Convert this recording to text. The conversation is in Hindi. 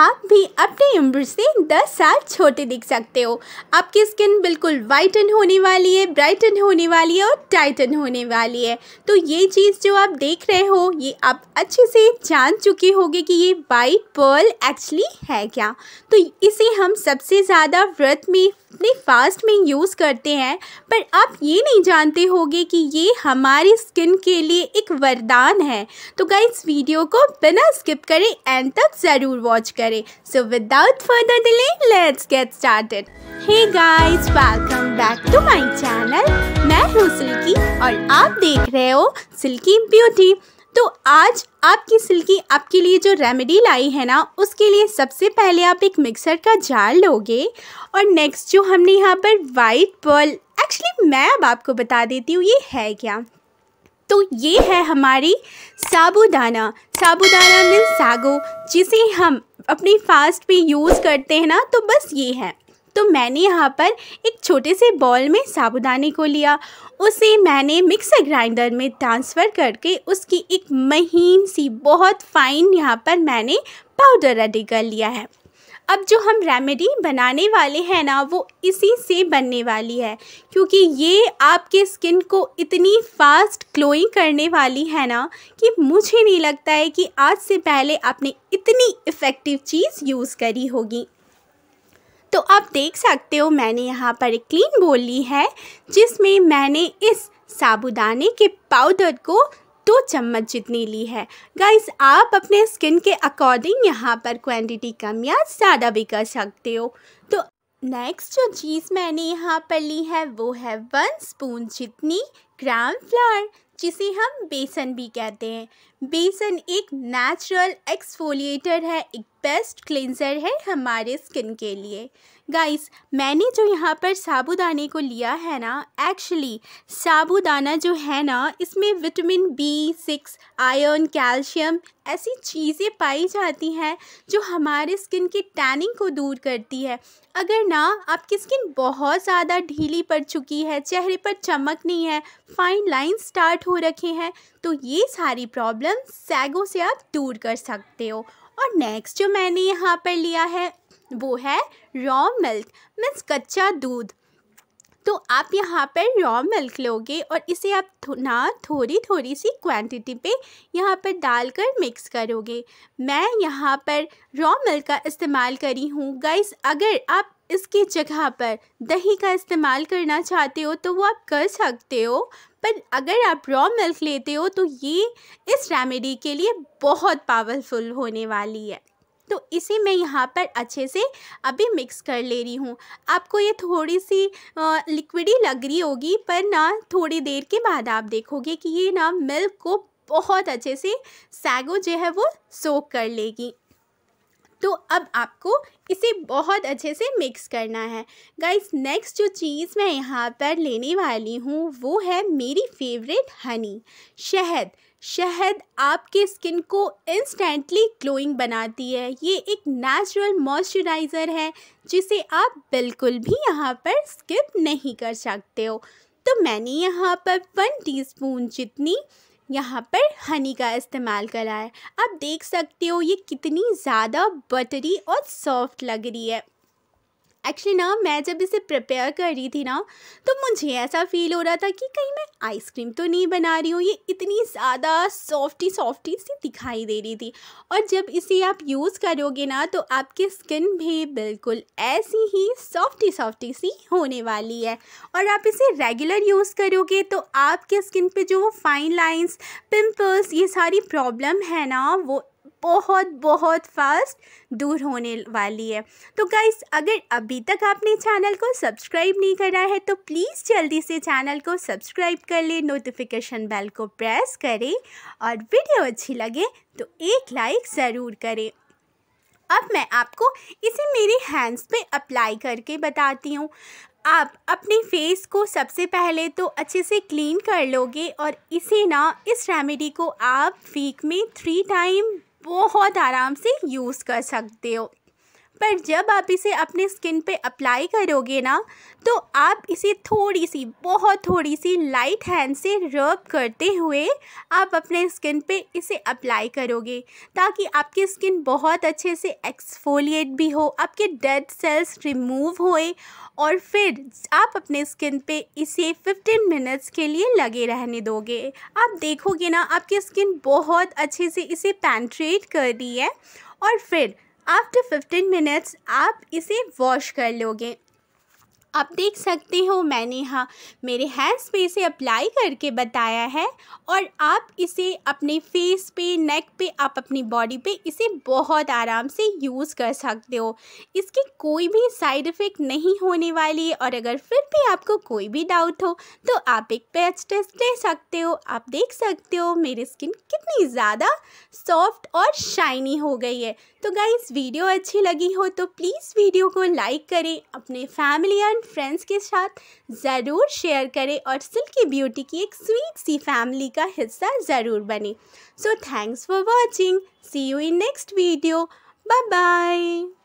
आप भी अपनी उम्र से 10 साल छोटे दिख सकते हो आपकी स्किन बिल्कुल वाइटन होने वाली है ब्राइटन होने वाली है और टाइटन होने वाली है तो ये चीज़ जो आप देख रहे हो ये आप अच्छे से जान चुके होंगे कि ये वाइट पर्ल एक्चुअली है क्या तो इसे हम सबसे ज़्यादा व्रत में अपने फास्ट में यूज़ करते हैं पर आप ये नहीं जानते होगे कि ये हमारी स्किन के लिए एक वरदान है तो गाइस वीडियो को बिना स्किप करें एंड तक ज़रूर वॉच करें So without further delay, let's get started. Hey guys, welcome back to my channel. मैं हूँ सिल्की और आप देख रहे हो सिल्की ब्यूटी तो आज आपकी सिल्की आपके लिए जो रेमेडी लाई है ना उसके लिए सबसे पहले आप एक मिक्सर का जार लोगे और नेक्स्ट जो हमने यहाँ पर वाइट पर्ल एक्चुअली मैं अब आपको बता देती हूँ ये है क्या तो ये है हमारी साबूदाना साबूदाना मिल सागो जिसे हम अपनी फास्ट पे यूज़ करते हैं ना तो बस ये है तो मैंने यहाँ पर एक छोटे से बॉल में साबुदाने को लिया उसे मैंने मिक्सर ग्राइंडर में ट्रांसफ़र करके उसकी एक महीन सी बहुत फाइन यहाँ पर मैंने पाउडर रेडी कर लिया है अब जो हम रेमेडी बनाने वाले हैं ना वो इसी से बनने वाली है क्योंकि ये आपके स्किन को इतनी फास्ट ग्लोइंग करने वाली है ना कि मुझे नहीं लगता है कि आज से पहले आपने इतनी इफ़ेक्टिव चीज़ यूज़ करी होगी तो आप देख सकते हो मैंने यहाँ पर एक क्लीन बोल ली है जिसमें मैंने इस साबुदाने के पाउडर को दो चम्मच जितनी ली है गाइस आप अपने स्किन के अकॉर्डिंग यहाँ पर क्वांटिटी कम या ज़्यादा भी कर सकते हो तो नेक्स्ट जो चीज़ मैंने यहाँ पर ली है वो है वन स्पून जितनी ग्राम फ्लावर जिसे हम बेसन भी कहते हैं बेसन एक नेचुरल एक्सफोलिएटर है एक बेस्ट क्लिनजर है हमारे स्किन के लिए गाइस मैंने जो यहाँ पर साबुदाने को लिया है ना एक्चुअली साबुदाना जो है ना इसमें vitamin B six iron calcium ऐसी चीज़ें पाई जाती हैं जो हमारे स्किन की टैनिंग को दूर करती है अगर ना आपकी स्किन बहुत ज़्यादा ढीली पड़ चुकी है चेहरे पर चमक नहीं है फाइन लाइन स्टार्ट हो रखे हैं तो ये सारी प्रॉब्लम सैगो से आप दूर कर सकते हो और नेक्स्ट जो मैंने यहाँ पर लिया है वो है रॉ मिल्क मीन्स कच्चा दूध तो आप यहाँ पर रॉ मिल्क लोगे और इसे आप थो, ना थोड़ी थोड़ी सी क्वांटिटी पे यहाँ पर डालकर मिक्स करोगे मैं यहाँ पर रॉ मिल्क का इस्तेमाल करी हूँ गाइस अगर आप इसकी जगह पर दही का इस्तेमाल करना चाहते हो तो वो आप कर सकते हो पर अगर आप रॉ मिल्क लेते हो तो ये इस रेमेडी के लिए बहुत पावरफुल होने वाली है तो इसे मैं यहाँ पर अच्छे से अभी मिक्स कर ले रही हूँ आपको ये थोड़ी सी लिक्विडी लग रही होगी पर ना थोड़ी देर के बाद आप देखोगे कि ये ना मिल्क को बहुत अच्छे से सैगो जो है वो सोक कर लेगी तो अब आपको इसे बहुत अच्छे से मिक्स करना है गाइस नेक्स्ट जो चीज़ मैं यहाँ पर लेने वाली हूँ वो है मेरी फेवरेट हनी शहद शहद आपके स्किन को इंस्टेंटली ग्लोइंग बनाती है ये एक नेचुरल मॉइस्चराइज़र है जिसे आप बिल्कुल भी यहाँ पर स्किप नहीं कर सकते हो तो मैंने यहाँ पर वन टीस्पून जितनी यहाँ पर हनी का इस्तेमाल करा है आप देख सकते हो ये कितनी ज़्यादा बटरी और सॉफ्ट लग रही है एक्चुअली ना मैं जब इसे प्रिपेयर कर रही थी ना तो मुझे ऐसा फील हो रहा था कि कहीं मैं आइसक्रीम तो नहीं बना रही हूँ ये इतनी ज़्यादा सॉफ्टी सॉफ्टी सी दिखाई दे रही थी और जब इसे आप यूज़ करोगे ना तो आपकी स्किन भी बिल्कुल ऐसी ही सॉफ्टी सॉफ्टी सी होने वाली है और आप इसे रेगुलर यूज़ करोगे तो आपके स्किन पर जो फाइन लाइन्स पिम्पल्स ये सारी प्रॉब्लम है ना वो बहुत बहुत फास्ट दूर होने वाली है तो गाइस अगर अभी तक आपने चैनल को सब्सक्राइब नहीं करा है तो प्लीज़ जल्दी से चैनल को सब्सक्राइब कर लें नोटिफिकेशन बेल को प्रेस करें और वीडियो अच्छी लगे तो एक लाइक ज़रूर करें अब मैं आपको इसे मेरे हैंड्स पे अप्लाई करके बताती हूँ आप अपने फेस को सबसे पहले तो अच्छे से क्लीन कर लोगे और इसे ना इस रेमेडी को आप वीक में थ्री टाइम बहुत आराम से यूज़ कर सकते हो पर जब आप इसे अपने स्किन पे अप्लाई करोगे ना तो आप इसे थोड़ी सी बहुत थोड़ी सी लाइट हैंड से रब करते हुए आप अपने स्किन पे इसे अप्लाई करोगे ताकि आपकी स्किन बहुत अच्छे से एक्सफोलिएट भी हो आपके डेड सेल्स रिमूव होए और फिर आप अपने स्किन पे इसे 15 मिनट्स के लिए लगे रहने दोगे आप देखोगे ना आपकी स्किन बहुत अच्छे से इसे पैंट्रेट कर दी है और फिर आफ्टर 15 मिनट्स आप इसे वॉश कर लोगे आप देख सकते हो मैंने यहाँ मेरे हैंड्स पे इसे अप्लाई करके बताया है और आप इसे अपने फेस पे नेक पे आप अपनी बॉडी पे इसे बहुत आराम से यूज़ कर सकते हो इसकी कोई भी साइड इफ़ेक्ट नहीं होने वाली है और अगर फिर भी आपको कोई भी डाउट हो तो आप एक पैच टेस्ट ले सकते हो आप देख सकते हो मेरी स्किन कितनी ज़्यादा सॉफ्ट और शाइनी हो गई है तो गाइज वीडियो अच्छी लगी हो तो प्लीज़ वीडियो को लाइक करें अपने फैमिली और फ्रेंड्स के साथ ज़रूर शेयर करें और सिल्की ब्यूटी की एक स्वीट सी फैमिली का हिस्सा ज़रूर बने so thanks for watching see you in next video bye bye